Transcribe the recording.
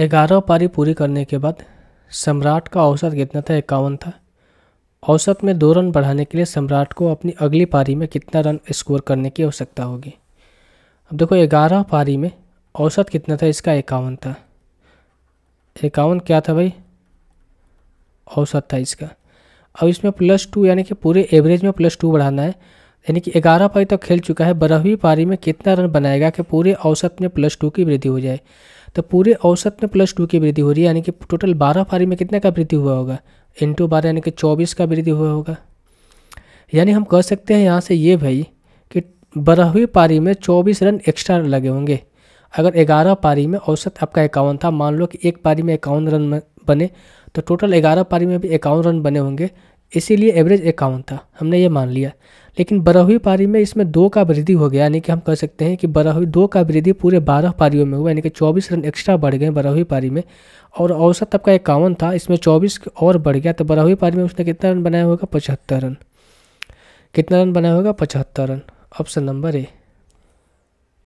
ग्यारह पारी पूरी करने के बाद सम्राट का औसत कितना था इक्यावन था औसत में दो रन बढ़ाने के लिए सम्राट को अपनी अगली पारी में कितना रन स्कोर करने की आवश्यकता होगी अब देखो ग्यारह पारी में औसत कितना था इसका इक्यावन था इक्यावन क्या था भाई औसत था इसका अब इसमें प्लस टू यानी कि पूरे एवरेज में प्लस टू बढ़ाना है यानी कि ग्यारह पारी तक तो खेल चुका है बारहवीं पारी में कितना रन बनाएगा कि पूरे औसत में प्लस टू की वृद्धि हो जाए तो पूरे औसत में प्लस टू की वृद्धि हो रही है यानी कि टोटल बारह पारी में कितने का वृद्धि हुआ होगा इंटू बारह यानी कि चौबीस का वृद्धि हुआ होगा यानी हम कह सकते हैं यहाँ से ये भाई कि बारहवीं पारी में चौबीस रन एक्स्ट्रा लगे होंगे अगर ग्यारह पारी में औसत आपका इक्यावन था मान लो कि एक पारी में इक्यावन रन बने तो टोटल ग्यारह पारी में भी इक्यावन रन बने होंगे इसीलिए एवरेज इक्यावन था हमने ये मान लिया लेकिन बरहवी पारी में इसमें दो का वृद्धि हो गया यानी कि हम कह सकते हैं कि बारहवीं दो का वृद्धि पूरे बारह पारियों में हुआ यानी कि चौबीस रन एक्स्ट्रा बढ़ गए बरहवी पारी में और औसत तब का इक्यावन था इसमें चौबीस और बढ़ गया तो बारहवीं पारी में उसने कितना रन बनाया होगा पचहत्तर रन कितना रन बनाया होगा पचहत्तर रन ऑप्शन नंबर ए